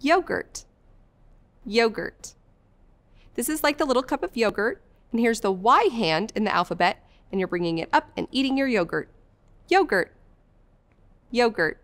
yogurt. Yogurt. This is like the little cup of yogurt, and here's the Y hand in the alphabet, and you're bringing it up and eating your yogurt. Yogurt. Yogurt.